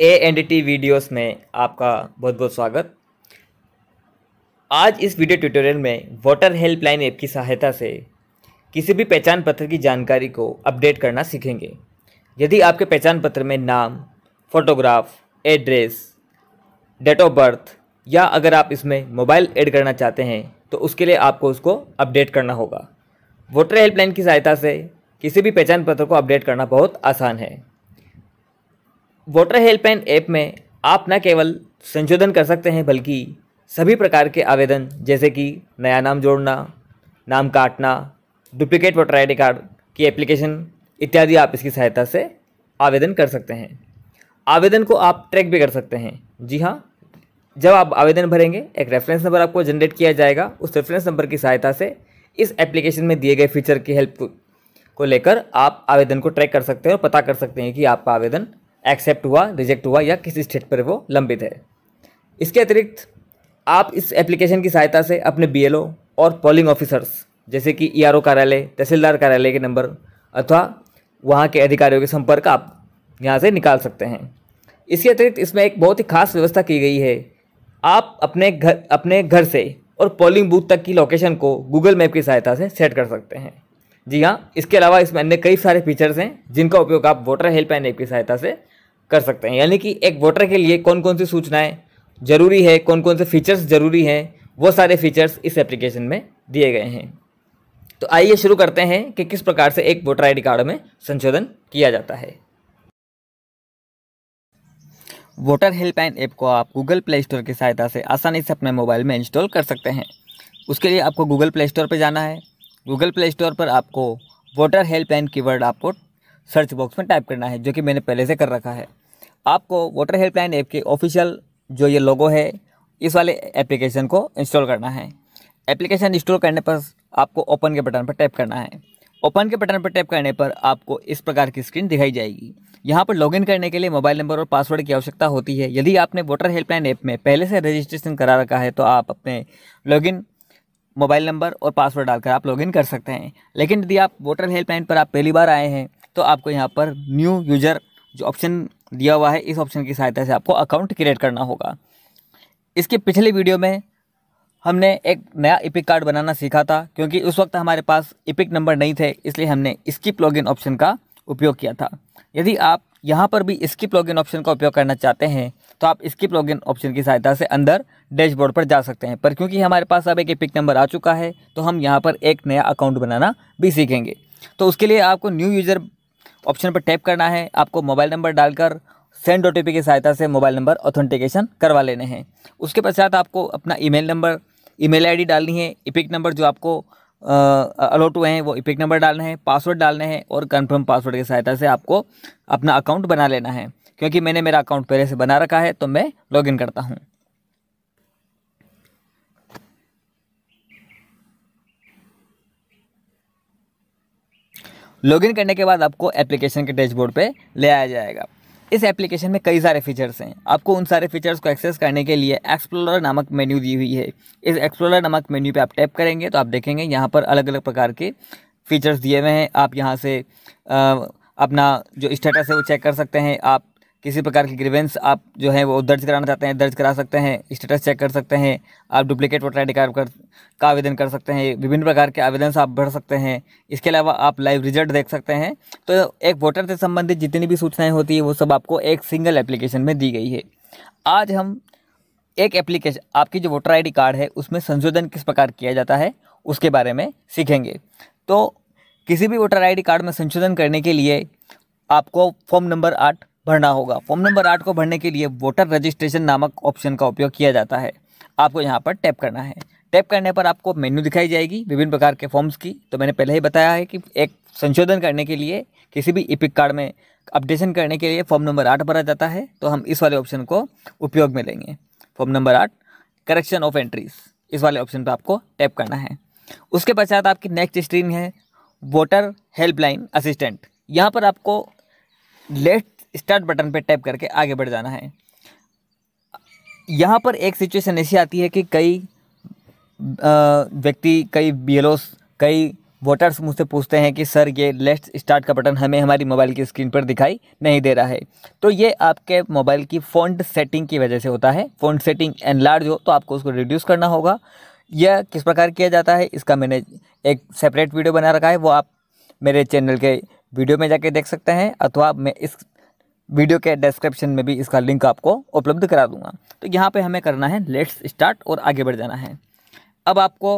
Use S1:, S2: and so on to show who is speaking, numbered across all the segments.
S1: A and T videos में आपका बहुत बहुत स्वागत आज इस वीडियो ट्यूटोरियल में वाटर हेल्पलाइन ऐप की सहायता से किसी भी पहचान पत्र की जानकारी को अपडेट करना सीखेंगे यदि आपके पहचान पत्र में नाम photograph address date of birth या अगर आप इसमें मोबाइल ऐड करना चाहते हैं तो उसके लिए आपको उसको अपडेट करना होगा वोटर हेल्पलाइन की सहायता से किसी भी पहचान पत्र को अपडेट करना बहुत आसान है वोटर हेल्पलाइन ऐप में आप न केवल संशोधन कर सकते हैं बल्कि सभी प्रकार के आवेदन जैसे कि नया नाम जोड़ना नाम काटना डुप्लीकेट वोटर आई कार्ड की एप्लीकेशन इत्यादि आप इसकी सहायता से आवेदन कर सकते हैं आवेदन को आप ट्रैक भी कर सकते हैं जी हाँ जब आप आवेदन भरेंगे एक रेफरेंस नंबर आपको जनरेट किया जाएगा उस रेफरेंस नंबर की सहायता से इस एप्लीकेशन में दिए गए फीचर की हेल्प को लेकर आप आवेदन को ट्रैक कर सकते हैं और पता कर सकते हैं कि आपका आवेदन एक्सेप्ट हुआ रिजेक्ट हुआ या किस स्टेट पर वो लंबित है इसके अतिरिक्त आप इस एप्लीकेशन की सहायता से अपने बी और पोलिंग ऑफिसर्स जैसे कि ई e कार्यालय तहसीलदार कार्यालय के नंबर अथवा वहाँ के अधिकारियों के संपर्क आप यहाँ से निकाल सकते हैं इसके अतिरिक्त इसमें एक बहुत ही खास व्यवस्था की गई है आप अपने घर अपने घर से और पोलिंग बूथ तक की लोकेशन को गूगल मैप की सहायता से सेट कर सकते हैं जी हाँ इसके अलावा इसमें अन्य कई सारे फीचर्स हैं जिनका उपयोग आप वोटर हेल्पलाइन ऐप की सहायता से कर सकते हैं यानी कि एक वोटर के लिए कौन कौन सी सूचनाएँ जरूरी है कौन कौन से फीचर्स ज़रूरी हैं वो सारे फीचर्स इस एप्लीकेशन में दिए गए हैं तो आइए शुरू करते हैं कि किस प्रकार से एक वोटर आईडी कार्ड में संशोधन किया जाता है वोटर हेल्पलाइन ऐप को आप गूगल प्ले स्टोर की सहायता से आसानी से अपने मोबाइल में इंस्टॉल कर सकते हैं उसके लिए आपको गूगल प्ले स्टोर पर जाना है गूगल प्ले स्टोर पर आपको वोटर हेल्पलाइन की आपको सर्च बॉक्स में टाइप करना है जो कि मैंने पहले से कर रखा है आपको वाटर हेल्पलाइन ऐप के ऑफिशियल जो ये लोगो है इस वाले एप्लीकेशन को इंस्टॉल करना है एप्लीकेशन इंस्टॉल करने पर आपको ओपन के बटन पर टैप करना है ओपन के बटन पर टैप करने पर आपको इस प्रकार की स्क्रीन दिखाई जाएगी यहाँ पर लॉगिन करने के लिए मोबाइल नंबर और पासवर्ड की आवश्यकता होती है यदि आपने वोटर हेल्पलाइन ऐप में पहले से रजिस्ट्रेशन करा रखा है तो आप अपने लॉगिन मोबाइल नंबर और पासवर्ड डालकर आप लॉगिन कर सकते हैं लेकिन यदि आप वोटर हेल्पलाइन पर आप पहली बार आए हैं तो आपको यहाँ पर न्यू यूज़र जो ऑप्शन दिया हुआ है इस ऑप्शन की सहायता से आपको अकाउंट क्रिएट करना होगा इसके पिछले वीडियो में हमने एक नया इपिक कार्ड बनाना सीखा था क्योंकि उस वक्त हमारे पास इपिक नंबर नहीं थे इसलिए हमने स्किप लॉगिन ऑप्शन का उपयोग किया था यदि आप यहाँ पर भी स्किप लॉगिन ऑप्शन का उपयोग करना चाहते हैं तो आप स्किप लॉगिन ऑप्शन की सहायता से अंदर डैशबोर्ड पर जा सकते हैं पर क्योंकि हमारे पास अब एक इपिक नंबर आ चुका है तो हम यहाँ पर एक नया अकाउंट बनाना भी सीखेंगे तो उसके लिए आपको न्यू यूज़र ऑप्शन पर टैप करना है आपको मोबाइल नंबर डालकर सेंड ओ की सहायता से मोबाइल नंबर ऑथेंटिकेशन करवा लेने हैं उसके पश्चात आपको अपना ईमेल नंबर ईमेल आईडी डालनी है इपिक नंबर जो आपको अलॉट हुए हैं वो इपिक नंबर डालना है पासवर्ड डालने हैं और कन्फर्म पासवर्ड की सहायता से आपको अपना अकाउंट बना लेना है क्योंकि मैंने मेरा अकाउंट पहले से बना रखा है तो मैं लॉगिन करता हूँ लॉगिन करने के बाद आपको एप्लीकेशन के डैशबोर्ड पे ले आया जाएगा इस एप्लीकेशन में कई सारे फीचर्स हैं आपको उन सारे फीचर्स को एक्सेस करने के लिए एक्सप्लोरर नामक मेन्यू दी हुई है इस एक्सप्लोरर नामक मेन्यू पे आप टैप करेंगे तो आप देखेंगे यहाँ पर अलग अलग प्रकार के फीचर्स दिए हुए हैं आप यहाँ से आ, अपना जो स्टेटस है वो चेक कर सकते हैं आप किसी प्रकार की ग्रीवेंस आप जो है वो दर्ज कराना चाहते हैं दर्ज करा सकते हैं स्टेटस चेक कर सकते हैं आप डुप्लीकेट वोटर आई कार्ड कर का आवेदन कर सकते हैं विभिन्न प्रकार के आवेदन आप भर सकते हैं इसके अलावा आप लाइव रिजल्ट देख सकते हैं तो एक वोटर से संबंधित जितनी भी सूचनाएँ होती है वो सब आपको एक सिंगल एप्लीकेशन में दी गई है आज हम एक एप्लीकेशन आपकी जो वोटर आई कार्ड है उसमें संशोधन किस प्रकार किया जाता है उसके बारे में सीखेंगे तो किसी भी वोटर आईडी कार्ड में संशोधन करने के लिए आपको फॉर्म नंबर आठ भरना होगा फॉर्म नंबर आठ को भरने के लिए वोटर रजिस्ट्रेशन नामक ऑप्शन का उपयोग किया जाता है आपको यहाँ पर टैप करना है टैप करने पर आपको मेन्यू दिखाई जाएगी विभिन्न प्रकार के फॉर्म्स की तो मैंने पहले ही बताया है कि एक संशोधन करने के लिए किसी भी इपिक कार्ड में अपडेशन करने के लिए फॉर्म नंबर आठ भरा जाता है तो हम इस वाले ऑप्शन को उपयोग में लेंगे फॉर्म नंबर आठ करेक्शन ऑफ एंट्रीज इस वाले ऑप्शन पर आपको टैप करना है उसके पश्चात आपकी नेक्स्ट स्क्रीन है वोटर हेल्पलाइन असिस्टेंट यहाँ पर आपको लेफ्ट स्टार्ट बटन पर टैप करके आगे बढ़ जाना है यहाँ पर एक सिचुएशन ऐसी आती है कि कई व्यक्ति कई बी कई वोटर्स मुझसे पूछते हैं कि सर ये लेफ्ट स्टार्ट का बटन हमें हमारी मोबाइल की स्क्रीन पर दिखाई नहीं दे रहा है तो ये आपके मोबाइल की फ़ॉन्ट सेटिंग की वजह से होता है फ़ॉन्ट सेटिंग एंड लार्ज हो तो आपको उसको रिड्यूस करना होगा यह किस प्रकार किया जाता है इसका मैंने एक सेपरेट वीडियो बना रखा है वो आप मेरे चैनल के वीडियो में जाके देख सकते हैं अथवा मैं इस वीडियो के डिस्क्रिप्शन में भी इसका लिंक आपको उपलब्ध करा दूंगा तो यहाँ पे हमें करना है लेट्स स्टार्ट और आगे बढ़ जाना है अब आपको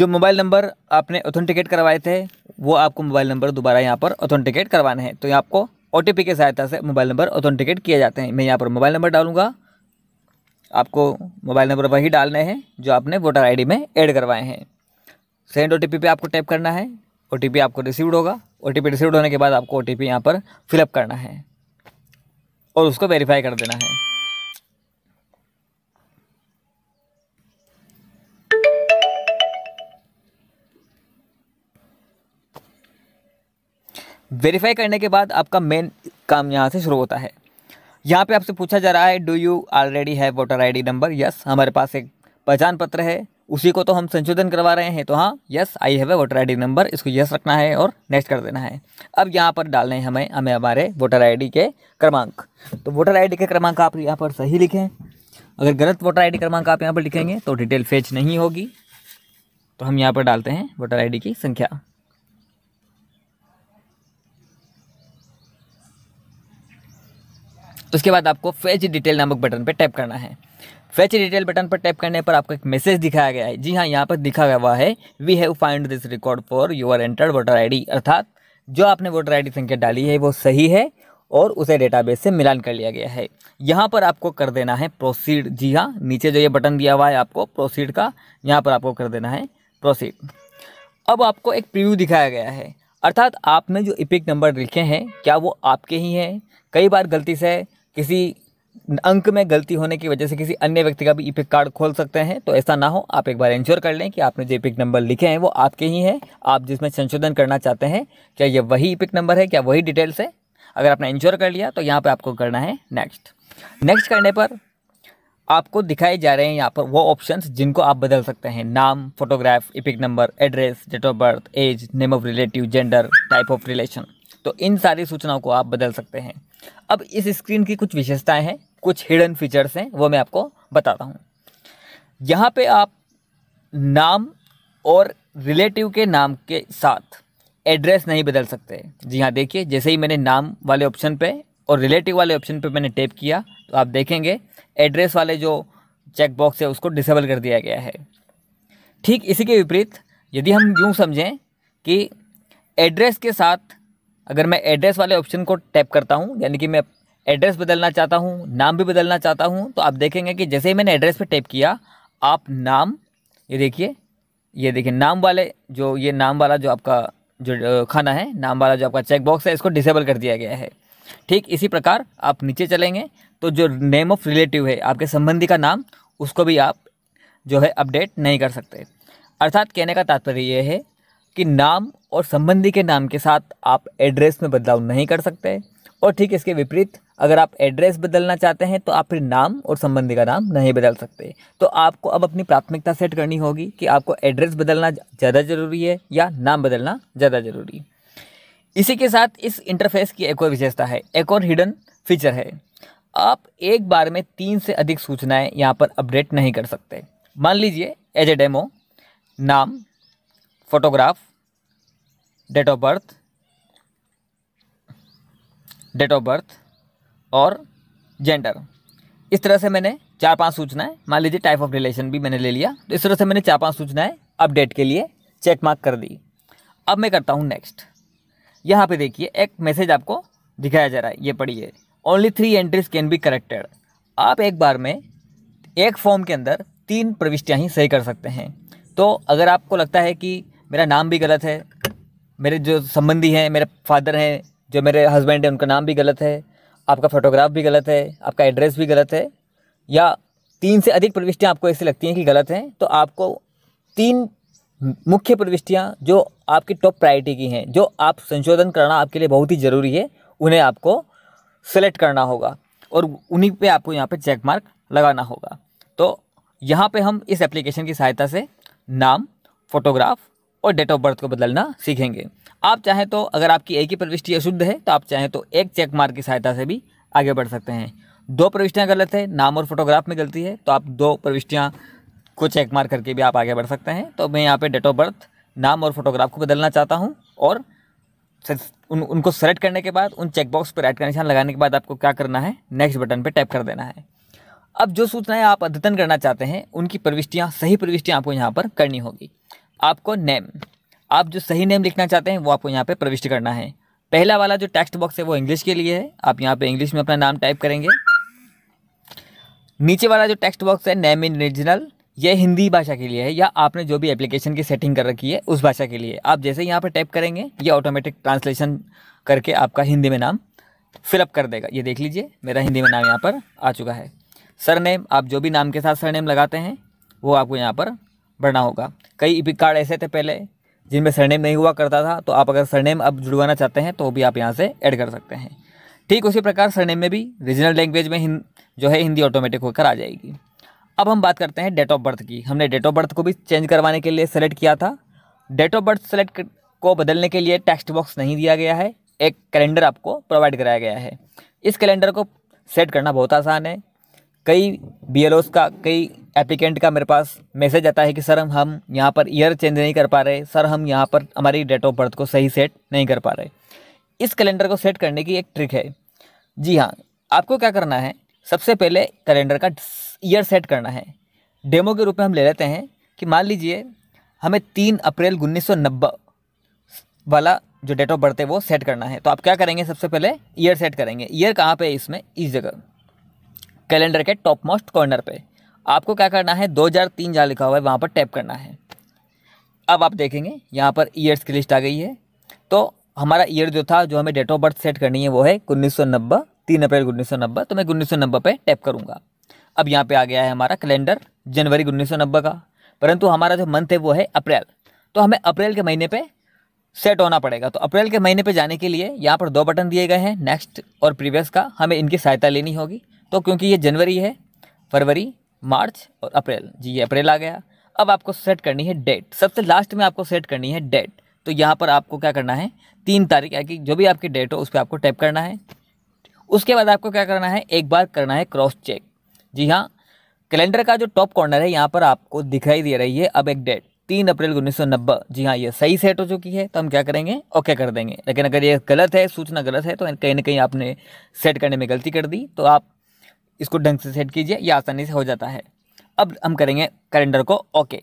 S1: जो मोबाइल नंबर आपने ऑथेंटिकेट करवाए थे वो आपको मोबाइल नंबर दोबारा यहाँ पर ऑथेंटिकेट करवाने हैं तो यहाँ आपको ओ टी पी की सहायता से मोबाइल नंबर ऑथेंटिकेट किए जाते हैं मैं यहाँ पर मोबाइल नंबर डालूंगा आपको मोबाइल नंबर वही डालने हैं जो आपने वोटर आई में एड करवाए हैं सेंड ओ टी आपको टैप करना है ओ टी पी आपको रिसीव्ड होगा ओ टी पी रिसीव्ड होने के बाद आपको ओ टी पी यहाँ पर फिलअप करना है और उसको वेरीफाई कर देना है वेरीफाई करने के बाद आपका मेन काम यहाँ से शुरू होता है यहाँ पे आपसे पूछा जा रहा है do you already have voter ID number yes हमारे पास एक पहचान पत्र है उसी को तो हम संशोधन करवा रहे हैं तो हाँ yes I have a voter I number इसको यस रखना है और नेक्स्ट कर देना है अब यहाँ पर डालने हैं हमें हमें हमारे वोटर आई के क्रमांक तो वोटर आई के क्रमांक आप यहाँ पर सही लिखें अगर गलत वोटर डी क्रमांक आप यहाँ पर लिखेंगे तो डिटेल फेच नहीं होगी तो हम यहाँ पर डालते हैं वोटर आई की संख्या उसके बाद आपको फेच डिटेल नामक बटन पर टैप करना है फैच डिटेल बटन पर टैप करने पर आपको एक मैसेज दिखाया गया है जी हाँ यहाँ पर दिखा गया हुआ है we have find this record for your entered voter I अर्थात जो आपने वोटर आई संख्या डाली है वो सही है और उसे डेटाबेस से मिलान कर लिया गया है यहाँ पर आपको कर देना है प्रोसीड जी हाँ नीचे जो ये बटन दिया हुआ है आपको प्रोसीड का यहाँ पर आपको कर देना है प्रोसीड अब आपको एक प्रीव्यू दिखाया गया है अर्थात आपने जो इपिक नंबर लिखे हैं क्या वो आपके ही हैं कई बार गलती से किसी अंक में गलती होने की वजह से किसी अन्य व्यक्ति का भी ईपिक कार्ड खोल सकते हैं तो ऐसा ना हो आप एक बार इंश्योर कर लें कि आपने जो ईपिक नंबर लिखे हैं वो आपके ही हैं आप जिसमें संशोधन करना चाहते हैं क्या ये वही ईपिक नंबर है क्या वही डिटेल्स है अगर आपने इंश्योर कर लिया तो यहाँ पर आपको करना है नेक्स्ट नेक्स्ट करने पर आपको दिखाए जा रहे हैं यहाँ पर वो ऑप्शंस जिनको आप बदल सकते हैं नाम photograph EPIC number address date of birth age name of relative gender type of relation तो इन सारी सूचनाओं को आप बदल सकते हैं अब इस स्क्रीन की कुछ विशेषताएं हैं कुछ हिडन फीचर्स हैं वो मैं आपको बताता हूँ यहाँ पे आप नाम और रिलेटिव के नाम के साथ एड्रेस नहीं बदल सकते जी हाँ देखिए जैसे ही मैंने नाम वाले ऑप्शन पे और रिलेटिव वाले ऑप्शन पे मैंने टैप किया तो आप देखेंगे एड्रेस वाले जो चेकबॉक्स है उसको डिसेबल कर दिया गया है ठीक इसी के विपरीत यदि हम यूँ समझें कि एड्रेस के साथ अगर मैं एड्रेस वाले ऑप्शन को टैप करता हूँ यानी कि मैं एड्रेस बदलना चाहता हूँ नाम भी बदलना चाहता हूँ तो आप देखेंगे कि जैसे ही मैंने एड्रेस पर टैप किया आप नाम ये देखिए ये देखिए नाम वाले जो ये नाम वाला जो आपका जो खाना है नाम वाला जो आपका चेक बॉक्स है इसको डिसेबल कर दिया गया है ठीक इसी प्रकार आप नीचे चलेंगे तो जो नेम ऑफ़ रिलेटिव है आपके संबंधी का नाम उसको भी आप जो है अपडेट नहीं कर सकते अर्थात कहने का तात्पर्य ये है कि नाम और संबंधी के नाम के साथ आप एड्रेस में बदलाव नहीं कर सकते और ठीक इसके विपरीत अगर आप एड्रेस बदलना चाहते हैं तो आप फिर नाम और संबंधी का नाम नहीं बदल सकते तो आपको अब अपनी प्राथमिकता सेट करनी होगी कि आपको एड्रेस बदलना ज़्यादा ज़रूरी है या नाम बदलना ज़्यादा ज़रूरी इसी के साथ इस इंटरफेस की एक और विशेषता है एक और हिडन फीचर है आप एक बार में तीन से अधिक सूचनाएँ यहाँ पर अपडेट नहीं कर सकते मान लीजिए एज ए डेमो नाम photograph date of birth date of birth और जेंडर इस तरह से मैंने चार पांच सूचनाएं मान लीजिए टाइप ऑफ रिलेशन भी मैंने ले लिया तो इस तरह से मैंने चार पांच सूचनाएं अपडेट के लिए चेक मार्क कर दी अब मैं करता हूँ नेक्स्ट यहाँ पे देखिए एक मैसेज आपको दिखाया जा रहा है ये पढ़िए only three entries can be corrected आप एक बार में एक फॉर्म के अंदर तीन प्रविष्टियाँ ही सही कर सकते हैं तो अगर आपको लगता है कि मेरा नाम भी गलत है मेरे जो संबंधी हैं मेरे फादर हैं जो मेरे हस्बैंड हैं उनका नाम भी गलत है आपका फ़ोटोग्राफ भी गलत है आपका एड्रेस भी गलत है या तीन से अधिक प्रविष्टियाँ आपको ऐसी लगती हैं कि गलत हैं तो आपको तीन मुख्य प्रविष्टियाँ जो आपकी टॉप प्रायोरिटी की हैं जो आप संशोधन करना आपके लिए बहुत ही ज़रूरी है उन्हें आपको सेलेक्ट करना होगा और उन्हीं पे आपको यहाँ पे चेक मार्क लगाना होगा तो यहाँ पे हम इस एप्लीकेशन की सहायता से नाम फोटोग्राफ और डेट ऑफ बर्थ को बदलना सीखेंगे आप चाहें तो अगर आपकी एक ही प्रविष्टि अशुद्ध है तो आप चाहें तो एक चेक मार्क की सहायता से भी आगे बढ़ सकते हैं दो प्रविष्टियाँ गलत है नाम और फोटोग्राफ में गलती है तो आप दो प्रविष्टियाँ को चेक मार्क करके भी आप आगे बढ़ सकते हैं तो मैं यहाँ पर डेट ऑफ बर्थ नाम और फोटोग्राफ को बदलना चाहता हूँ और उन उनको सेलेक्ट करने के बाद उन चेकबॉक्स पर एड का निशान लगाने के बाद आपको क्या करना है नेक्स्ट बटन पर टैप कर देना है अब जो सूचनाएं आप अद्यतन करना चाहते हैं उनकी प्रविष्टियाँ सही प्रविष्टियाँ आपको यहाँ पर करनी होगी आपको नेम आप जो सही नेम लिखना चाहते हैं वो आपको यहाँ पे प्रविष्ट करना है पहला वाला जो टेक्स्ट बॉक्स है वो इंग्लिश के लिए है आप यहाँ पे इंग्लिश में अपना नाम टाइप करेंगे नीचे वाला जो टेक्स्ट बॉक्स है नेम इन रीजनल ये हिंदी भाषा के लिए है या आपने जो भी एप्लीकेशन की सेटिंग कर रखी है उस भाषा के लिए आप जैसे यहाँ पर टाइप करेंगे ये ऑटोमेटिक ट्रांसलेशन करके आपका हिंदी में नाम फिलअप कर देगा ये देख लीजिए मेरा हिंदी में नाम यहाँ पर आ चुका है सरनेम आप जो भी नाम के साथ सरनेम लगाते हैं वो आपको यहाँ पर बढ़ना होगा कई ईपिक कार्ड ऐसे थे पहले जिनमें सरनेम नहीं हुआ करता था तो आप अगर सरनेम अब जुड़वाना चाहते हैं तो भी आप यहाँ से ऐड कर सकते हैं ठीक उसी प्रकार सरनेम में भी रीजनल लैंग्वेज में जो है हिंदी ऑटोमेटिक होकर आ जाएगी अब हम बात करते हैं डेट ऑफ बर्थ की हमने डेट ऑफ बर्थ को भी चेंज करवाने के लिए सेलेक्ट किया था डेट ऑफ बर्थ सेलेक्ट को बदलने के लिए टेक्स्ट बॉक्स नहीं दिया गया है एक कैलेंडर आपको प्रोवाइड कराया गया है इस कैलेंडर को सेट करना बहुत आसान है कई बी का कई एप्लीकेंट का मेरे पास मैसेज आता है कि सर हम हम यहाँ पर ईयर चेंज नहीं कर पा रहे सर हम यहाँ पर हमारी डेट ऑफ बर्थ को सही सेट नहीं कर पा रहे इस कैलेंडर को सेट करने की एक ट्रिक है जी हाँ आपको क्या करना है सबसे पहले कैलेंडर का ईयर सेट करना है डेमो के रूप में हम ले लेते हैं कि मान लीजिए हमें तीन अप्रैल उन्नीस वाला जो डेट ऑफ बर्थ है वो सेट करना है तो आप क्या करेंगे सबसे पहले ईयर सेट करेंगे ईयर कहाँ पे है इसमें इस जगह कैलेंडर के टॉप मोस्ट कॉर्नर पे आपको क्या करना है दो हज़ार तीन जहाँ लिखा हुआ है वहाँ पर टैप करना है अब आप देखेंगे यहाँ पर ईयर्स की लिस्ट आ गई है तो हमारा ईयर जो था जो हमें डेट ऑफ बर्थ सेट करनी है वो है उन्नीस सौ नब्बे तीन अप्रैल उन्नीस सौ नब्बे तो मैं उन्नीस सौ नब्बे पर टैप करूँगा अब यहाँ पर आ गया है हमारा कैलेंडर जनवरी उन्नीस सौ नब्बे का परंतु हमारा जो मंथ है वो है अप्रैल तो हमें अप्रैल के महीने पर सेट होना पड़ेगा तो अप्रैल के महीने पे जाने के लिए यहाँ पर दो बटन दिए गए हैं नेक्स्ट और प्रीवियस का हमें इनकी सहायता लेनी होगी तो क्योंकि ये जनवरी है फरवरी मार्च और अप्रैल जी ये अप्रैल आ गया अब आपको सेट करनी है डेट सबसे लास्ट में आपको सेट करनी है डेट तो यहाँ पर आपको क्या करना है तीन तारीख यानी कि जो भी आपकी डेट हो उस पर आपको टैप करना है उसके बाद आपको क्या करना है एक बार करना है क्रॉस चेक जी हाँ कैलेंडर का जो टॉप कॉर्नर है यहाँ पर आपको दिखाई दे रही है अब एक डेट तीन अप्रैल उन्नीस सौ नब्बे जी हाँ ये सही सेट हो चुकी है तो हम क्या करेंगे ओके कर देंगे लेकिन अगर ये गलत है सूचना गलत है तो कहीं ना कहीं आपने सेट करने में गलती कर दी तो आप इसको ढंग से सेट कीजिए यह आसानी से हो जाता है अब हम करेंगे कैलेंडर को ओके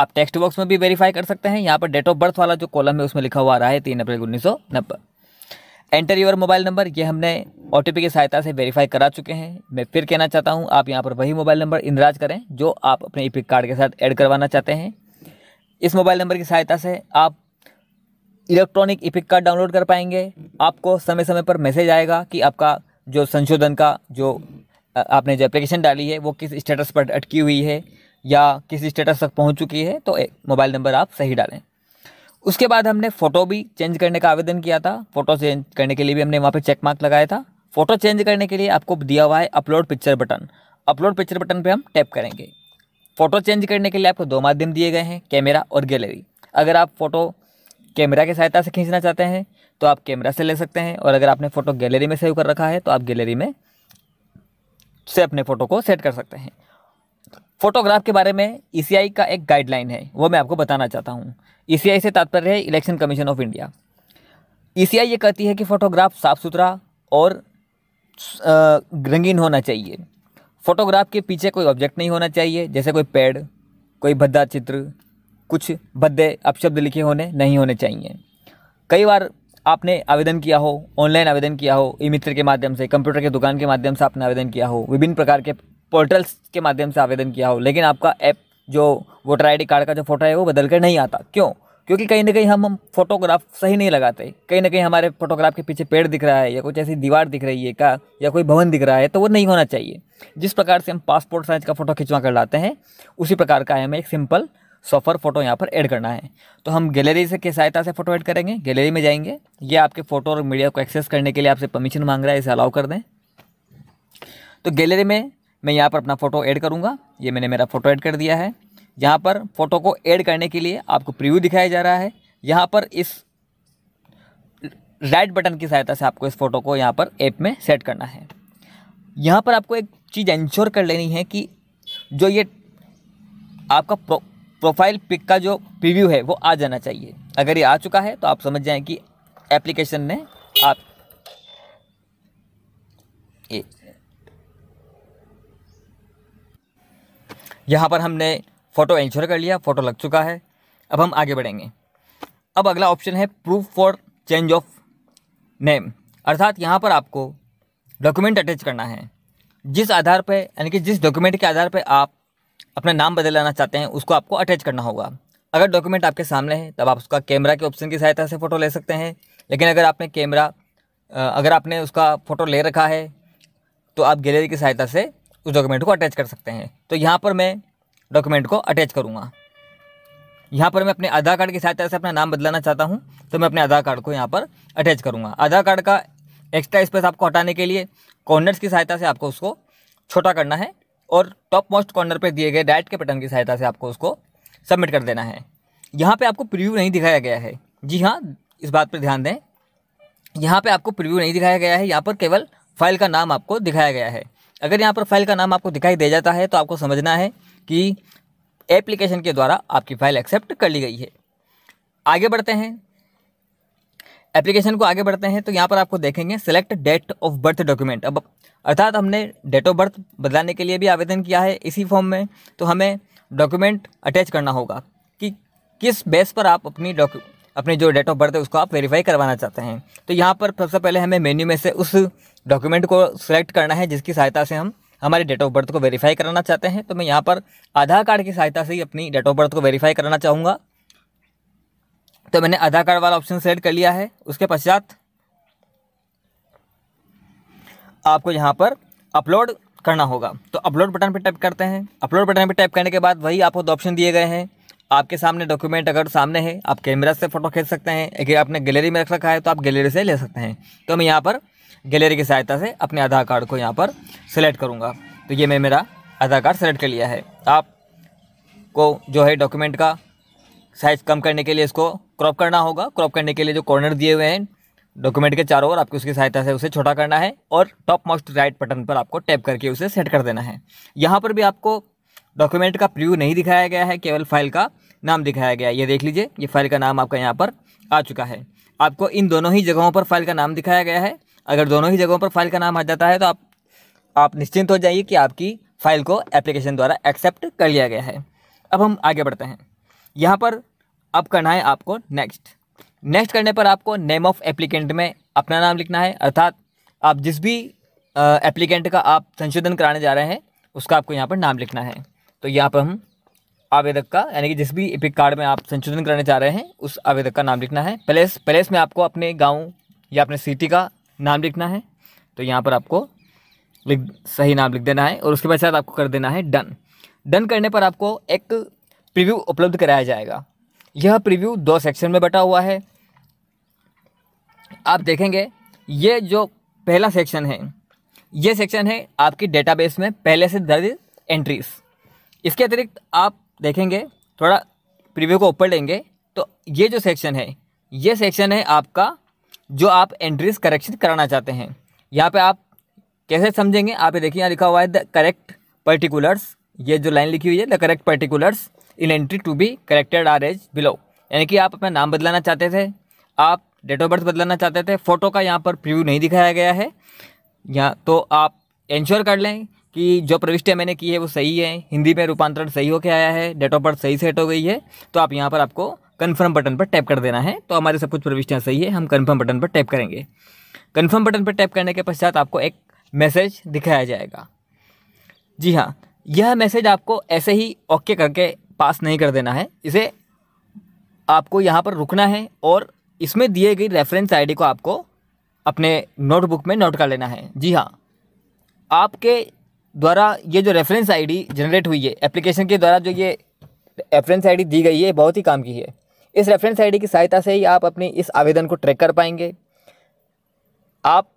S1: आप टेक्स्ट बॉक्स में भी वेरीफाई कर सकते हैं यहाँ पर डेट ऑफ बर्थ वाला जो कॉलम है उसमें लिखा हुआ आ रहा है तीन अप्रैल उन्नीस सौ नब्बे एंटर योर मोबाइल नंबर ये हमने ओ की सहायता से वेरीफाई करा चुके हैं मैं फिर कहना चाहता हूँ आप यहाँ पर वही मोबाइल नंबर इंदराज करें जो आप अपने ई e कार्ड के साथ ऐड करवाना चाहते हैं इस मोबाइल नंबर की सहायता से आप इलेक्ट्रॉनिक इपिक कार्ड डाउनलोड कर पाएंगे आपको समय समय पर मैसेज आएगा कि आपका जो संशोधन का जो आपने जो एप्लीकेशन डाली है वो किस स्टेटस पर अटकी हुई है या किस स्टेटस तक पहुंच चुकी है तो मोबाइल नंबर आप सही डालें उसके बाद हमने फ़ोटो भी चेंज करने का आवेदन किया था फ़ोटो चेंज करने के लिए भी हमने वहाँ पर चेक मार्क लगाया था फ़ोटो चेंज करने के लिए आपको दिया हुआ है upload picture button upload picture button पर हम टैप करेंगे फ़ोटो चेंज करने के लिए आपको दो माध्यम दिए गए हैं कैमरा और गैलरी अगर आप फ़ोटो कैमरा की सहायता से खींचना चाहते हैं तो आप कैमरा से ले सकते हैं और अगर आपने फ़ोटो गैलरी में सेव कर रखा है तो आप गैलरी में से अपने फ़ोटो को सेट कर सकते हैं फोटोग्राफ के बारे में ई e का एक गाइडलाइन है वो मैं आपको बताना चाहता हूँ ई e से तात्पर्य है election commission of India E ये कहती है कि फ़ोटोग्राफ साफ़ सुथरा और रंगीन होना चाहिए फ़ोटोग्राफ के पीछे कोई ऑब्जेक्ट नहीं होना चाहिए जैसे कोई पेड़ कोई भद्दा चित्र कुछ भद्दे अपशब्द लिखे होने नहीं होने चाहिए कई बार आपने आवेदन किया हो ऑनलाइन आवेदन किया हो ई मित्र के माध्यम से कंप्यूटर के दुकान के माध्यम से आपने आवेदन किया हो विभिन्न प्रकार के पोर्टल्स के माध्यम से आवेदन किया हो लेकिन आपका ऐप जो वोटर आईडी कार्ड का जो फोटो है वो बदल कर नहीं आता क्यों क्योंकि कहीं ना कहीं हम हम फोटोग्राफ सही नहीं लगाते कहीं ना कहीं हमारे फोटोग्राफ के पीछे पेड़ दिख रहा है या कुछ ऐसी दीवार दिख रही है का या कोई भवन दिख रहा है तो वो नहीं होना चाहिए जिस प्रकार से हम पासपोर्ट साइज का फ़ोटो खिंचवा कर लाते हैं उसी प्रकार का है हमें एक सिंपल सफ़र फ़ोटो यहाँ पर ऐड करना है तो हम गैलरी से किस सहायता से फ़ोटो ऐड करेंगे गैलरी में जाएंगे ये आपके फ़ोटो और मीडिया को एक्सेस करने के लिए आपसे परमिशन मांग रहा है इसे अलाउ कर दें तो गैलरी में मैं यहाँ पर अपना फ़ोटो ऐड करूँगा ये मैंने मेरा फ़ोटो ऐड कर दिया है यहाँ पर फ़ोटो को ऐड करने के लिए आपको प्रिव्यू दिखाया जा रहा है यहाँ पर इस राइट बटन की सहायता से आपको इस फ़ोटो को यहाँ पर ऐप में सेट करना है यहाँ पर आपको एक चीज़ इंश्योर कर लेनी है कि जो ये आपका प्रोफाइल पिक का जो प्रीव्यू है वो आ जाना चाहिए अगर ये आ चुका है तो आप समझ जाएं कि एप्लीकेशन ने आप ये यहाँ पर हमने फ़ोटो इंश्योर कर लिया फ़ोटो लग चुका है अब हम आगे बढ़ेंगे अब अगला ऑप्शन है proof for change of name अर्थात यहाँ पर आपको डॉक्यूमेंट अटैच करना है जिस आधार पर यानी कि जिस डॉक्यूमेंट के आधार पर आप अपना नाम बदलाना चाहते हैं उसको आपको अटैच करना होगा अगर डॉक्यूमेंट आपके सामने है तब आप उसका कैमरा के ऑप्शन की सहायता से फ़ोटो ले सकते हैं लेकिन अगर आपने कैमरा अगर आपने उसका फ़ोटो ले रखा है तो आप गैलरी की सहायता से उस डॉक्यूमेंट को अटैच कर सकते हैं तो यहाँ पर मैं डॉक्यूमेंट को अटैच करूँगा यहाँ पर मैं अपने आधार कार्ड की सहायता से अपना नाम बदलाना चाहता हूँ तो मैं अपने आधार कार्ड को यहाँ पर अटैच करूँगा आधार कार्ड का एक्स्ट्रा स्पेस आपको हटाने के लिए कॉर्नर्स की सहायता से आपको उसको छोटा करना है और टॉप मोस्ट कॉर्नर पर दिए गए डायट के बटन की सहायता से आपको उसको सबमिट कर देना है यहाँ पर आपको प्रिव्यू नहीं दिखाया गया है जी हाँ इस बात पर ध्यान दें यहाँ पर आपको प्रिव्यू नहीं दिखाया गया है यहाँ पर केवल फाइल का नाम आपको दिखाया गया है अगर यहाँ पर फाइल का नाम आपको दिखाई दे जाता है तो आपको समझना है कि एप्लीकेशन के द्वारा आपकी फ़ाइल एक्सेप्ट कर ली गई है आगे बढ़ते हैं एप्लीकेशन को आगे बढ़ते हैं तो यहाँ पर आपको देखेंगे select date of birth document अब अर्थात हमने डेट ऑफ बर्थ बदलाने के लिए भी आवेदन किया है इसी फॉर्म में तो हमें डॉक्यूमेंट अटैच करना होगा कि किस बेस पर आप अपनी डॉक्यू अपनी जो डेट ऑफ बर्थ है उसको आप वेरीफाई करवाना चाहते हैं तो यहाँ पर सबसे पहले हमें मेन्यू में से उस डॉक्यूमेंट को सिलेक्ट करना है जिसकी सहायता से हम हमारी डेट ऑफ बर्थ को वेरीफाई कराना चाहते हैं तो मैं यहाँ पर आधार कार्ड की सहायता से ही अपनी डेट ऑफ बर्थ को वेरीफाई कराना चाहूँगा तो मैंने आधार कार्ड वाला ऑप्शन सेलेक्ट कर लिया है उसके पश्चात आपको यहाँ पर अपलोड करना होगा तो अपलोड बटन पर टाइप करते हैं अपलोड बटन पर टाइप करने के बाद वही आपको दो ऑप्शन दिए गए हैं आपके सामने डॉक्यूमेंट अगर सामने है आप कैमरा से फ़ोटो खींच सकते हैं अगर आपने गैलरी में रख रखा है तो आप गैलरी से ले सकते हैं तो मैं यहाँ पर गैलरी की सहायता से अपने आधार कार्ड को यहाँ पर सेलेक्ट करूँगा तो ये मैं मेरा आधार कार्ड सेलेक्ट कर लिया है आपको जो है डॉक्यूमेंट का साइज़ कम करने के लिए इसको क्रॉप करना होगा क्रॉप करने के लिए जो कॉर्नर दिए हुए हैं डॉक्यूमेंट के चारों ओर आपको उसकी सहायता से उसे छोटा करना है और टॉप मोस्ट राइट बटन पर आपको टैप करके उसे सेट कर देना है यहाँ पर भी आपको डॉक्यूमेंट का प्रिव्यू नहीं दिखाया गया है केवल फाइल का नाम दिखाया गया है ये देख लीजिए ये फाइल का नाम आपका यहाँ पर आ चुका है आपको इन दोनों ही जगहों पर फाइल का नाम दिखाया गया है अगर दोनों ही जगहों पर फाइल का नाम आ जाता है तो आप आप निश्चिंत हो जाइए कि आपकी फाइल को एप्लीकेशन द्वारा एक्सेप्ट कर लिया गया है अब हम आगे बढ़ते हैं यहाँ पर अब करना है आपको नेक्स्ट नेक्स्ट करने पर आपको नेम ऑफ एप्लीकेंट में अपना नाम लिखना है अर्थात आप जिस भी एप्लीकेंट का आप संशोधन कराने जा रहे हैं उसका आपको यहाँ पर नाम लिखना है तो यहाँ पर हम आवेदक का यानी कि जिस भी एपिक कार्ड में आप संशोधन कराने जा रहे हैं उस आवेदक का नाम लिखना है प्लेस प्लेस में आपको अपने गांव या अपने सिटी का नाम लिखना है तो यहाँ पर आपको लिख सही नाम लिख देना है और उसके पश्चात आपको कर देना है डन डन करने पर आपको एक प्रिव्यू उपलब्ध कराया जाएगा यह प्रीव्यू दो सेक्शन में बटा हुआ है आप देखेंगे ये जो पहला सेक्शन है ये सेक्शन है आपकी डेटाबेस में पहले से दर्ज एंट्रीज इसके अतिरिक्त आप देखेंगे थोड़ा प्रीव्यू को ऊपर लेंगे तो ये जो सेक्शन है ये सेक्शन है आपका जो आप एंट्रीज करेक्शन कराना चाहते हैं यहाँ पे आप कैसे समझेंगे आप ये देखिए यहाँ लिखा हुआ है द करेक्ट पर्टिकुलर्स ये जो लाइन लिखी हुई है the correct particulars in entry to be corrected are as below यानी कि आप अपना नाम बदलाना चाहते थे आप डेट ऑफ बर्थ बदलाना चाहते थे फ़ोटो का यहाँ पर प्रिव्यू नहीं दिखाया गया है यहाँ तो आप इंश्योर कर लें कि जो प्रविष्टियाँ मैंने की है वो सही है हिंदी में रूपांतरण सही होकर आया है डेट ऑफ बर्थ सही सेट हो गई है तो आप यहाँ पर आपको कन्फर्म बटन पर टैप कर देना है तो हमारे सब कुछ प्रविष्टियाँ सही है हम कन्फर्म बटन पर टैप करेंगे कन्फर्म बटन पर टैप करने के पश्चात आपको एक मैसेज दिखाया जाएगा जी हाँ यह मैसेज आपको ऐसे ही ओके करके पास नहीं कर देना है इसे आपको यहाँ पर रुकना है और इसमें दिए गई रेफरेंस आईडी को आपको अपने नोटबुक में नोट कर लेना है जी हाँ आपके द्वारा ये जो रेफरेंस आईडी जनरेट हुई है एप्लीकेशन के द्वारा जो ये रेफरेंस आईडी दी गई है बहुत ही काम की है इस रेफरेंस आईडी की सहायता से ही आप अपने इस आवेदन को ट्रैक कर पाएंगे आप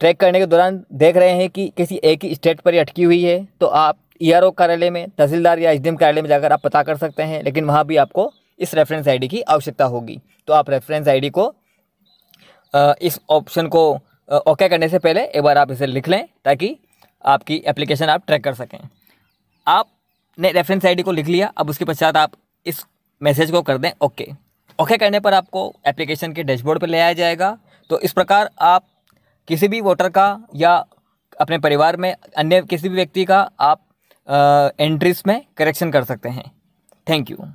S1: ट्रैक करने के दौरान देख रहे हैं कि किसी एक ही स्टेट पर अटकी हुई है तो आप ई e कार्यालय में तहसीलदार या एस कार्यालय में जाकर आप पता कर सकते हैं लेकिन वहाँ भी आपको इस रेफरेंस डी की आवश्यकता होगी तो आप रेफरेंस डी को इस ऑप्शन को ओके करने से पहले एक बार आप इसे लिख लें ताकि आपकी एप्लीकेशन आप ट्रैक कर सकें आपने रेफरेंस आईडी को लिख लिया अब उसके पश्चात आप इस मैसेज को कर दें ओके ओके करने पर आपको एप्लीकेशन के डैशबोर्ड पर ले आया जाएगा तो इस प्रकार आप किसी भी वोटर का या अपने परिवार में अन्य किसी भी व्यक्ति का आप एंट्रीज में करेक्शन कर सकते हैं थैंक यू